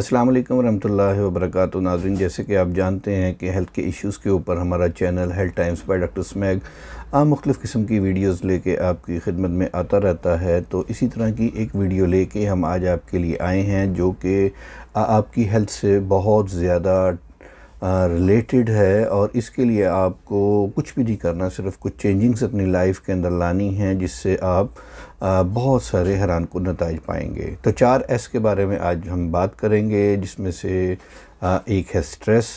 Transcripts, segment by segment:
अस्सलाम वालेकुम रहमतुल्लाहि व बरकातहू नाज़रीन जैसे कि आप जानते हैं कि हेल्थ के इश्यूज़ के ऊपर हमारा channel Health Times by doctor स्मैग आम मुख्तफ़ किस्म की वीडियोस लेके आपकी खिदमत में आता रहता है तो इसी तरह की एक वीडियो लेके हम आज आपके लिए आए हैं जो कि आपकी हेल्थ से बहुत ज़्यादा रिलेटेड uh, है और इसके लिए आपको कुछ भी नहीं करना सिर्फ कुछ चेंजिंग्स अपनी लाइफ के अंदर लानी हैं जिससे आप आ, uh, बहुत सारे हैरान को नतज पाएंगे तो चार एस के बारे में आज हम बात करेंगे जिसमें से आ, uh, एक है स्ट्रेस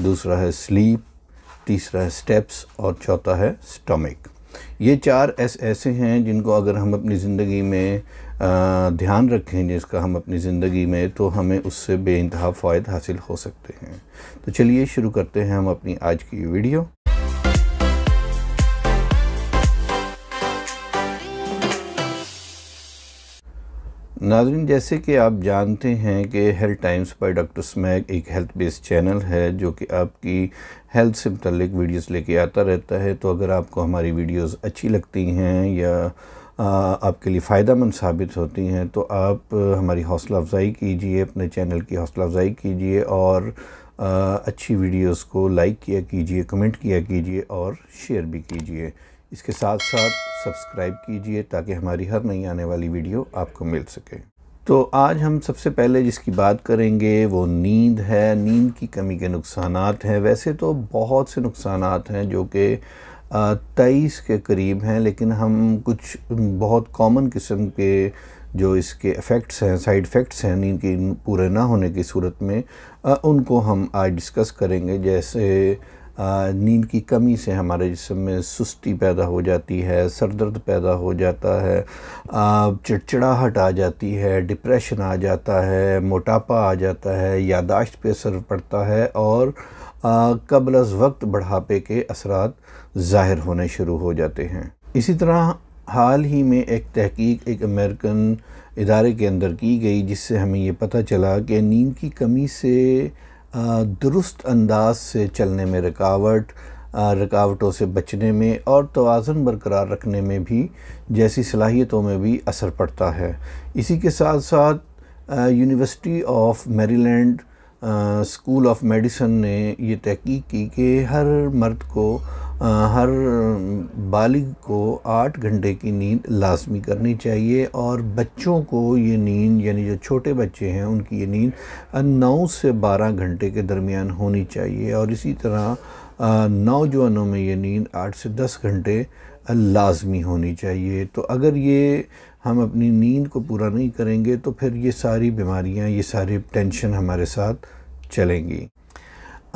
दूसरा है स्लीप तीसरा है स्टेप्स और चौथा है स्टमक ये चार एस ऐसे हैं जिनको अगर हम अपनी ज़िंदगी में आ, ध्यान रखें जिसका हम अपनी ज़िंदगी में तो हमें उससे बेानतहा फ़ायद हासिल हो सकते हैं तो चलिए शुरू करते हैं हम अपनी आज की वीडियो नाजरन जैसे कि आप जानते हैं कि हेल्थ टाइम्स पर डॉक्टर स्मैक एक हेल्थ बेस्ड चैनल है जो कि आपकी हेल्थ से मतलब वीडियोस लेके आता रहता है तो अगर आपको हमारी वीडियोस अच्छी लगती हैं या आपके लिए फ़ायदा मंद साबित होती हैं तो आप हमारी हौसला अफजाई कीजिए अपने चैनल की हौसला अफजाई कीजिए और आ, अच्छी वीडियोज़ को लाइक किया कीजिए कमेंट किया कीजिए और शेयर भी कीजिए इसके साथ साथ सब्सक्राइब कीजिए ताकि हमारी हर नई आने वाली वीडियो आपको मिल सके तो आज हम सबसे पहले जिसकी बात करेंगे वो नींद है नींद की कमी के नुकसान हैं वैसे तो बहुत से नुकसान हैं जो कि तेईस के करीब हैं लेकिन हम कुछ बहुत कॉमन किस्म के जो इसके इफ़ेक्ट्स हैं साइड इफ़ेक्ट्स हैं नींद के पूरे ना होने की सूरत में उनको हम आज डिस्कस करेंगे जैसे नींद की कमी से हमारे जिसम में सुस्ती पैदा हो जाती है सर दर्द पैदा हो जाता है चिड़चिड़ाहट आ जाती है डिप्रेशन आ जाता है मोटापा आ जाता है यादाश्त पे असर पड़ता है और कबल अज वक्त बढ़ापे के असरात ज़ाहिर होने शुरू हो जाते हैं इसी तरह हाल ही में एक तहकीक एक अमेरिकन इदारे के अंदर की गई जिससे हमें ये पता चला कि नींद की कमी से दुरुस्त अंदाज से चलने में रुकावट रुकावटों से बचने में और तोज़न बरकरार रखने में भी जैसी सलाहियतों में भी असर पड़ता है इसी के साथ साथ University of Maryland School of Medicine ने ये तहकीक की कि हर मर्द को हर बालिग को आठ घंटे की नींद लाजमी करनी चाहिए और बच्चों को ये नींद यानी जो छोटे बच्चे हैं उनकी ये नींद नौ से बारह घंटे के दरमियान होनी चाहिए और इसी तरह नौजवानों में ये नींद आठ से दस घंटे लाजमी होनी चाहिए तो अगर ये हम अपनी नींद को पूरा नहीं करेंगे तो फिर ये सारी बीमारियां ये सारी टेंशन हमारे साथ चलेंगी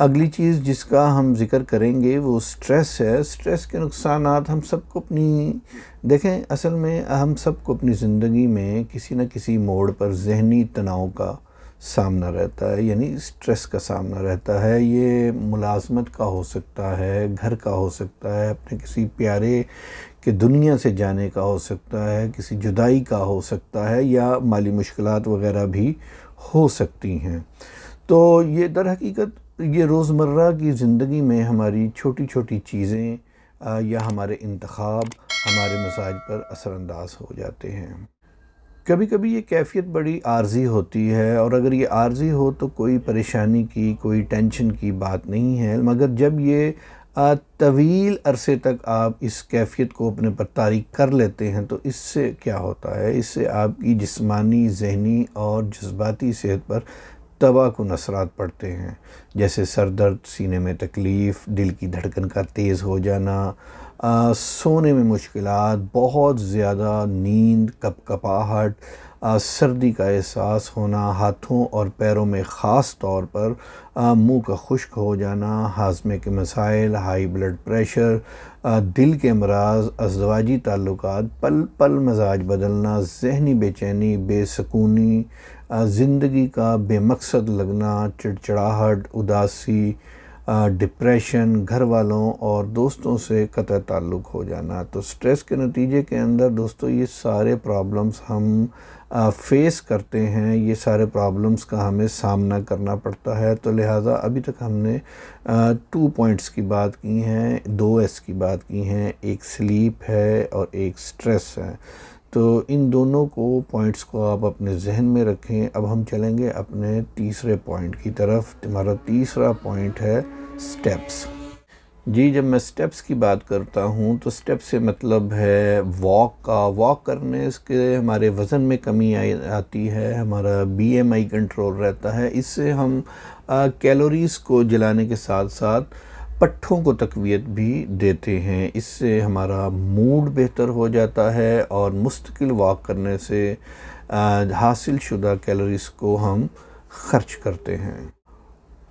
अगली चीज़ जिसका हम जिक्र करेंगे वो स्ट्रेस है स्ट्रेस के नुकसान हम सबको अपनी देखें असल में हम सबको अपनी ज़िंदगी में किसी न किसी मोड़ पर जहनी तनाव का सामना रहता है यानी स्ट्रेस का सामना रहता है ये मुलाजमत का हो सकता है घर का हो सकता है अपने किसी प्यारे के दुनिया से जाने का हो सकता है किसी जुदाई का हो सकता है या माली मुश्किल वगैरह भी हो सकती हैं तो ये दर हकीकत ये रोज़मर्रा की ज़िंदगी में हमारी छोटी छोटी चीज़ें या हमारे इंतखब हमारे मिजाज पर असरानंदाज हो जाते हैं कभी कभी ये कैफियत बड़ी आर्जी होती है और अगर ये आर्जी हो तो कोई परेशानी की कोई टेंशन की बात नहीं है मगर जब ये तवील अरसे तक आप इस कैफियत को अपने पर तारीख कर लेते हैं तो इससे क्या होता है इससे आपकी जिस्मानी जहनी और जज्बाती सेहत पर मरतबा को नसरात पड़ते हैं जैसे सर दर्द सीने में तकलीफ़ दिल की धड़कन का तेज़ हो जाना आ, सोने में मुश्किल बहुत ज़्यादा नींद कप कपाहट सर्दी का एहसास होना हाथों और पैरों में ख़ास तौर पर मुंह का खुश्क हो जाना हाजमे के मसाइल हाई ब्लड प्रेशर आ, दिल के अमराज अजवाजी ताल्लुक पल पल मजाज बदलना जहनी बेचैनी बेसकूनी ज़िंदगी का बेमकसद लगना चिड़चिड़ाहट उदासी डिप्रेशन घर वालों और दोस्तों से कत ताल्लुक़ हो जाना तो स्ट्रेस के नतीजे के अंदर दोस्तों ये सारे प्रॉब्लम्स हम फेस करते हैं ये सारे प्रॉब्लम्स का हमें सामना करना पड़ता है तो लिहाजा अभी तक हमने टू पॉइंट्स की बात की हैं दो एस की बात की हैं एक स्लीप है और एक स्ट्रेस है तो इन दोनों को पॉइंट्स को आप अपने जहन में रखें अब हम चलेंगे अपने तीसरे पॉइंट की तरफ हमारा तीसरा पॉइंट है स्टेप्स जी जब मैं स्टेप्स की बात करता हूँ तो स्टेप्स से मतलब है वॉक का वॉक करने के हमारे वज़न में कमी आती है हमारा बीएमआई कंट्रोल रहता है इससे हम कैलोरीज़ को जलाने के साथ साथ पट्ठों को तकवीत भी देते हैं इससे हमारा मूड बेहतर हो जाता है और मुस्तकिल वॉक करने से हासिल शुदा कैलोरीज़ को हम ख़र्च करते हैं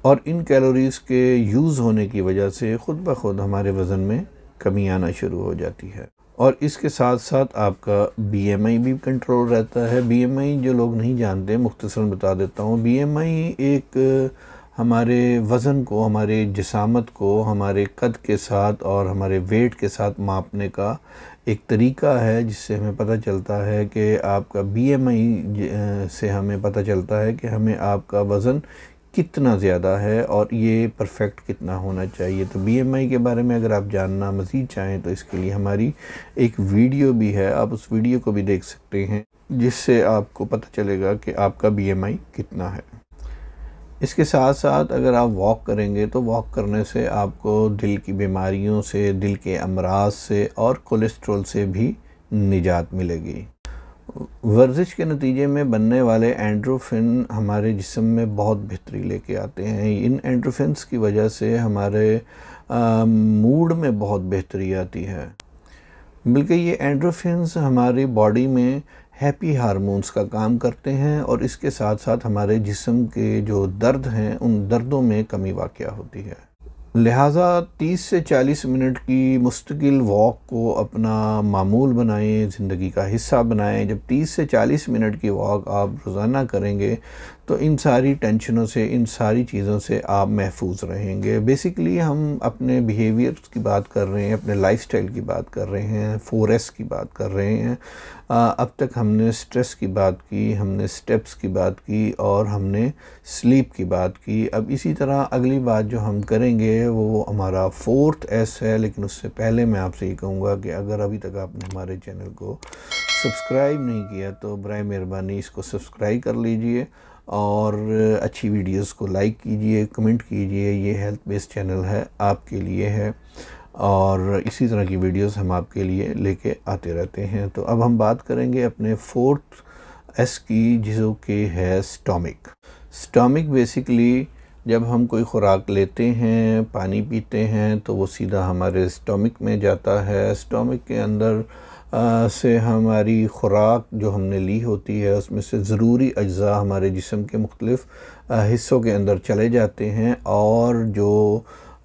और इन कैलोरीज़ के यूज़ होने की वजह से ख़ुद ब खुद हमारे वज़न में कमी आना शुरू हो जाती है और इसके साथ साथ आपका बीएमआई भी कंट्रोल रहता है बीएमआई जो लोग नहीं जानते मुख्तसर बता देता हूँ बीएमआई एक हमारे वज़न को हमारे जिसामत को हमारे कद के साथ और हमारे वेट के साथ मापने का एक तरीका है जिससे हमें पता चलता है कि आपका बीएमआई से हमें पता चलता है कि हमें आपका वज़न कितना ज़्यादा है और ये परफेक्ट कितना होना चाहिए तो बीएमआई के बारे में अगर आप जानना मज़ीद चाहें तो इसके लिए हमारी एक वीडियो भी है आप उस वीडियो को भी देख सकते हैं जिससे आपको पता चलेगा कि आपका आई कितना है इसके साथ साथ अगर आप वॉक करेंगे तो वॉक करने से आपको दिल की बीमारियों से दिल के अमराज से और कोलेस्ट्रॉल से भी निजात मिलेगी वर्जिश के नतीजे में बनने वाले एंड्रोफिन हमारे जिसम में बहुत बेहतरी लेके आते हैं इन एंड्रोफिनस की वजह से हमारे आ, मूड में बहुत बेहतरी आती है बल्कि ये एंड्रोफिनस हमारी बॉडी में हैप्पी हारमोन्स का काम करते हैं और इसके साथ साथ हमारे जिसम के जो दर्द हैं उन दर्दों में कमी वाक़ होती है लिहाजा 30 से 40 मिनट की मुस्तकिल वॉक को अपना मामूल बनाएं ज़िंदगी का हिस्सा बनाएं जब 30 से 40 मिनट की वॉक आप रोज़ाना करेंगे तो इन सारी टेंशनों से इन सारी चीज़ों से आप महफूज रहेंगे बेसिकली हम अपने बिहेवियर की बात कर रहे हैं अपने लाइफस्टाइल की बात कर रहे हैं एस की बात कर रहे हैं आ, अब तक हमने स्ट्रेस की बात की हमने स्टेप्स की बात की और हमने स्लीप की बात की अब इसी तरह अगली बात जो हम करेंगे वो हमारा फोर्थ एस है लेकिन उससे पहले मैं आपसे ये कहूँगा कि अगर अभी तक आपने हमारे चैनल को सब्सक्राइब नहीं किया तो बर मेहरबानी इसको सब्सक्राइब कर लीजिए और अच्छी वीडियोस को लाइक कीजिए कमेंट कीजिए ये हेल्थ बेस्ड चैनल है आपके लिए है और इसी तरह की वीडियोस हम आपके लिए लेके आते रहते हैं तो अब हम बात करेंगे अपने फोर्थ एस की जिसो के है स्टॉमिक स्टॉमिक बेसिकली जब हम कोई ख़ुराक लेते हैं पानी पीते हैं तो वो सीधा हमारे स्टोमिक में जाता है स्टोमिक के अंदर आ, से हमारी ख़ुराक जो हमने ली होती है उसमें से ज़रूरी अज्जा हमारे जिसम के मुख्तलिफ़ हिस्सों के अंदर चले जाते हैं और जो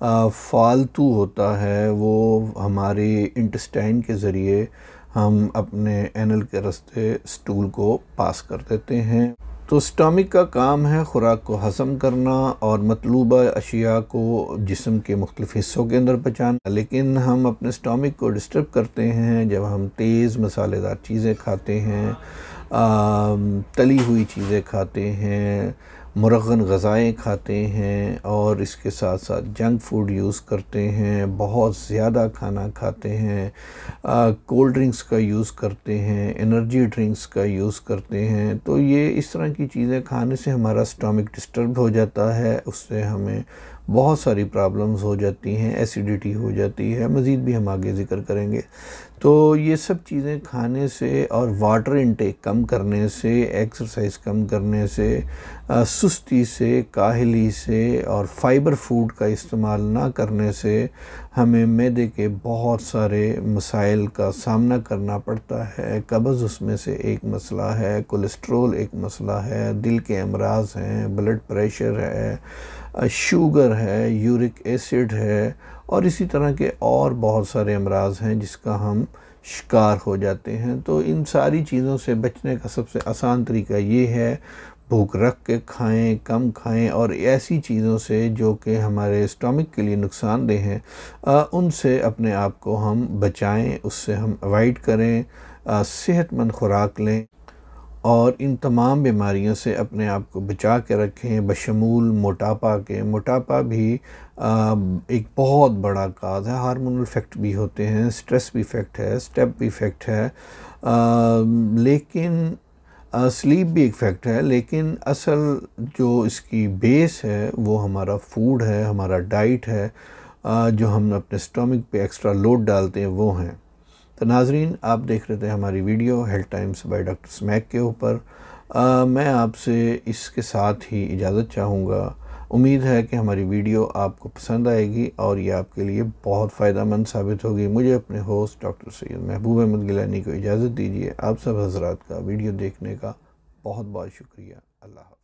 फालतू होता है वो हमारे इंटस्टाइन के ज़रिए हम अपने एनल के रस्ते स्टूल को पास कर देते हैं तो स्टामिक का काम है ख़ुराक को हजम करना और मतलूबा अशिया को जिसम के मुख्तफ हिस्सों के अंदर पहचाना लेकिन हम अपने स्टॉमिक को डिस्टर्ब करते हैं जब हम तेज़ मसालेदार चीज़ें खाते हैं आ, तली हुई चीज़ें खाते हैं मुरगन गज़ाएँ खाते हैं और इसके साथ साथ जंक फूड यूज़ करते हैं बहुत ज़्यादा खाना खाते हैं कोल्ड ड्रिंक्स का यूज़ करते हैं एनर्जी ड्रिंक्स का यूज़ करते हैं तो ये इस तरह की चीज़ें खाने से हमारा स्टमक डिस्टर्ब हो जाता है उससे हमें बहुत सारी प्रॉब्लम्स हो जाती हैं एसिडिटी हो जाती है मज़ीद भी हम आगे ज़िक्र करेंगे तो ये सब चीज़ें खाने से और वाटर इनटेक कम करने से एक्सरसाइज कम करने से सुस्ती से काहली से और फाइबर फूड का इस्तेमाल ना करने से हमें मैदे के बहुत सारे मसाइल का सामना करना पड़ता है कब्ज़ उसमें से एक मसला है कोलेस्ट्रोल एक मसला है दिल के अमराज हैं ब्लड प्रेशर है शुगर है यूरिक एसिड है और इसी तरह के और बहुत सारे अमराज हैं जिसका हम शिकार हो जाते हैं तो इन सारी चीज़ों से बचने का सबसे आसान तरीका ये है भूख रख के खाएं कम खाएं और ऐसी चीज़ों से जो कि हमारे स्टोमिक के लिए नुकसानदेह हैं उनसे अपने आप को हम बचाएं उससे हम अवॉइड करें सेहतमंद खुराक लें और इन तमाम बीमारियों से अपने आप को बचा के रखें बशमूल मोटापा के मोटापा भी आ, एक बहुत बड़ा काज है हार्मोनल इफ़ेक्ट भी होते हैं स्ट्रेस भी इफ़ेक्ट है स्टेप भी इफ़ेक्ट है आ, लेकिन आ, स्लीप भी एक फैक्ट है लेकिन असल जो इसकी बेस है वो हमारा फूड है हमारा डाइट है जो हम अपने स्टोमिक पे एक्स्ट्रा लोड डालते हैं वो हैं तो नाजरीन आप देख रहे थे हमारी video Health Times by doctor स्मैक के ऊपर मैं आपसे इसके साथ ही इजाज़त चाहूँगा उम्मीद है कि हमारी वीडियो आपको पसंद आएगी और ये आपके लिए बहुत फ़ायदा मंद साबित होगी मुझे अपने होस्ट डॉक्टर सैद महबूब अहमद गिलानी को इजाज़त दीजिए आप सब हजरात का वीडियो देखने का बहुत बहुत शुक्रिया अल्लाह